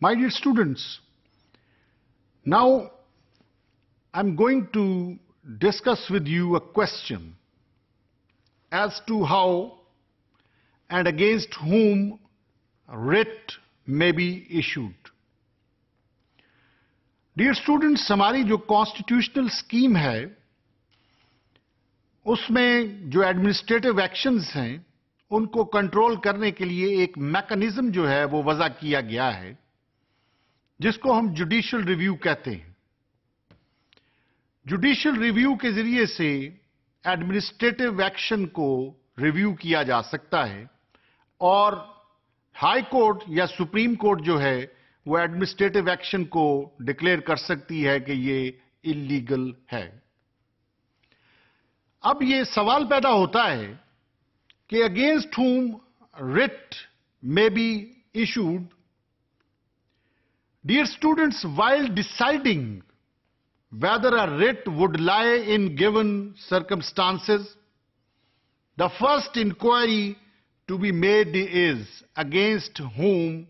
My dear students, now I'm going to discuss with you a question as to how and against whom writ may be issued. Dear students, हमारी जो constitutional scheme है, उसमें जो administrative actions हैं, उनको control करने के लिए एक mechanism जो है, वो वजा किया गया है, जिसको हम जुडिशियल रिव्यू कहते हैं जुडिशियल रिव्यू के जरिए से एडमिनिस्ट्रेटिव एक्शन को रिव्यू किया जा सकता है और हाई कोर्ट या सुप्रीम कोर्ट जो है वो एडमिनिस्ट्रेटिव एक्शन को डिक्लेयर कर सकती है कि ये इलीगल है अब ये सवाल पैदा होता है कि against whom writ may be issued Dear students, while deciding whether a writ would lie in given circumstances, the first inquiry to be made is against whom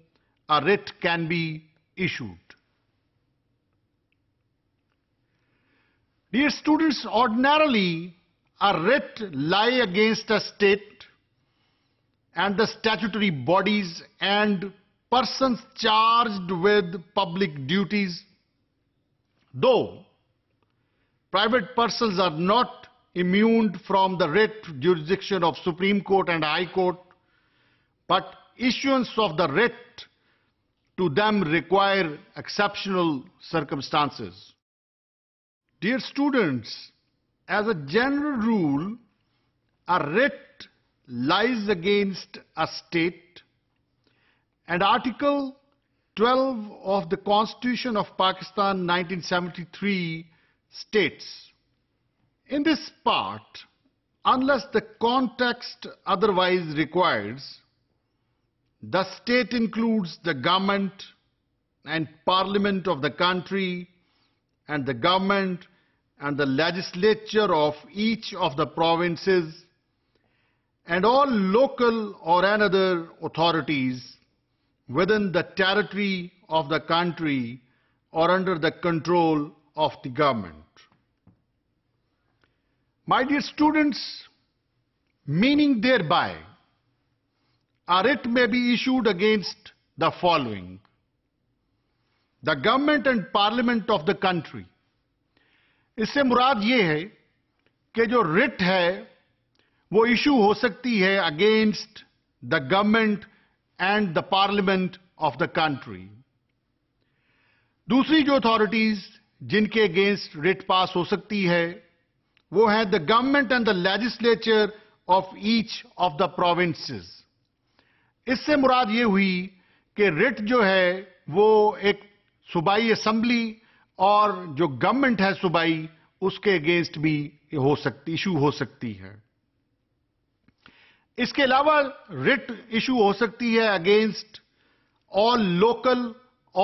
a writ can be issued. Dear students, ordinarily a writ lie against a state and the statutory bodies and persons charged with public duties, though private persons are not immune from the writ jurisdiction of Supreme Court and High Court, but issuance of the writ to them require exceptional circumstances. Dear students, as a general rule, a writ lies against a state and Article 12 of the Constitution of Pakistan 1973 states, in this part, unless the context otherwise requires, the state includes the government and parliament of the country and the government and the legislature of each of the provinces and all local or another authorities within the territory of the country or under the control of the government. My dear students, meaning thereby, a writ may be issued against the following. The government and parliament of the country. इससे मुराद ये है कि जो writ है वो issue हो सकती है against the government and the parliament of the country. दूसरी जो अथॉरिटीज जिनके अगेंस्ट रिट पास हो सकती है वो है the government and the legislature of each of the provinces इससे मुराद ये हुई कि रिट जो है वो एक सूबाई असम्बली और जो गवर्नमेंट है सूबाई उसके अगेंस्ट भी हो सकती इशू हो सकती है इसके अलावा रिट इशू हो सकती है अगेंस्ट ऑल लोकल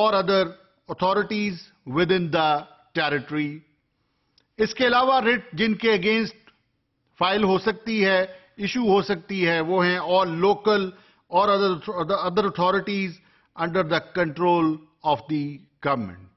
और other authorities within the territory इसके अलावा रिट जिनके अगेंस्ट फाइल हो सकती है इशू हो सकती है वो हैं ऑल लोकल और other other authorities under the control of the government